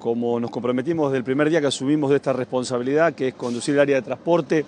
como nos comprometimos desde el primer día que asumimos de esta responsabilidad, que es conducir el área de transporte,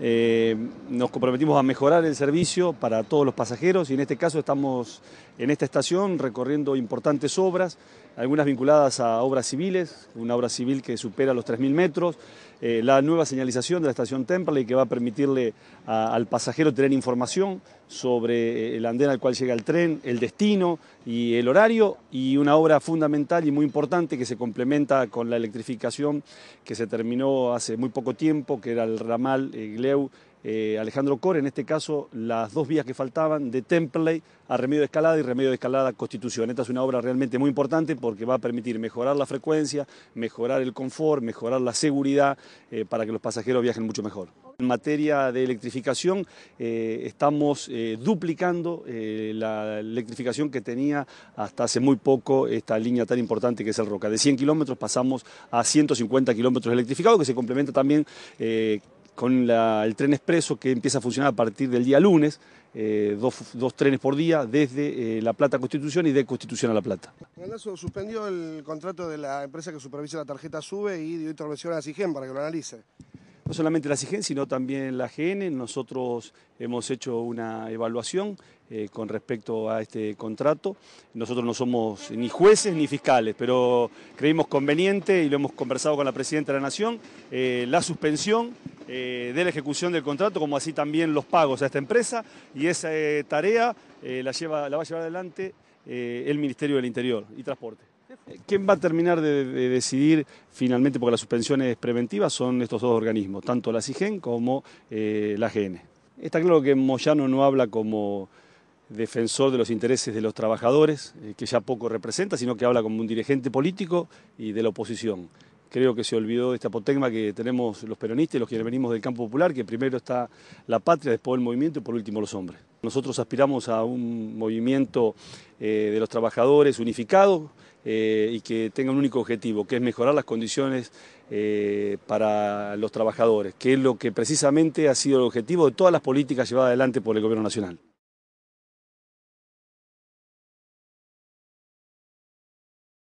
eh, nos comprometimos a mejorar el servicio para todos los pasajeros y en este caso estamos en esta estación recorriendo importantes obras algunas vinculadas a obras civiles, una obra civil que supera los 3.000 metros, eh, la nueva señalización de la estación Temperley que va a permitirle al pasajero tener información sobre eh, el andén al cual llega el tren, el destino y el horario, y una obra fundamental y muy importante que se complementa con la electrificación que se terminó hace muy poco tiempo, que era el ramal eh, Gleu eh, Alejandro Core, en este caso las dos vías que faltaban de template a Remedio de Escalada y Remedio de Escalada a Constitución. Esta es una obra realmente muy importante porque va a permitir mejorar la frecuencia, mejorar el confort, mejorar la seguridad eh, para que los pasajeros viajen mucho mejor. En materia de electrificación, eh, estamos duplicando la electrificación que tenía hasta hace muy poco esta línea tan importante que es el Roca. De 100 kilómetros pasamos a 150 kilómetros electrificados, que se complementa también con el tren expreso que empieza a funcionar a partir del día lunes, eh, dos, trenes por día desde eh, La Plata a Constitución y de Constitución a La Plata. suspendió el contrato de la empresa que supervisa la tarjeta SUBE y dio intervención a la SIGEN para que lo analice. No solamente la SIGEN, sino también la GN. Nosotros hemos hecho una evaluación eh, con respecto a este contrato. Nosotros no somos ni jueces ni fiscales, pero creímos conveniente y lo hemos conversado con la Presidenta de la Nación, la suspensión eh, de la ejecución del contrato, como así también los pagos a esta empresa, y esa eh, tarea eh, la, lleva, la va a llevar adelante el Ministerio del Interior y Transporte. ¿Quién va a terminar de, decidir finalmente, porque las suspensiones preventivas son estos dos organismos, tanto la CIGEN como la GN? Está claro que Moyano no habla como defensor de los intereses de los trabajadores, que ya poco representa, sino que habla como un dirigente político y de la oposición creo que se olvidó de este apotegma que tenemos los peronistas y los que venimos del campo popular, que primero está la patria, después el movimiento y por último los hombres. Nosotros aspiramos a un movimiento eh, de los trabajadores unificado eh, y que tenga un único objetivo, que es mejorar las condiciones eh, para los trabajadores, que es lo que precisamente ha sido el objetivo de todas las políticas llevadas adelante por el Gobierno Nacional.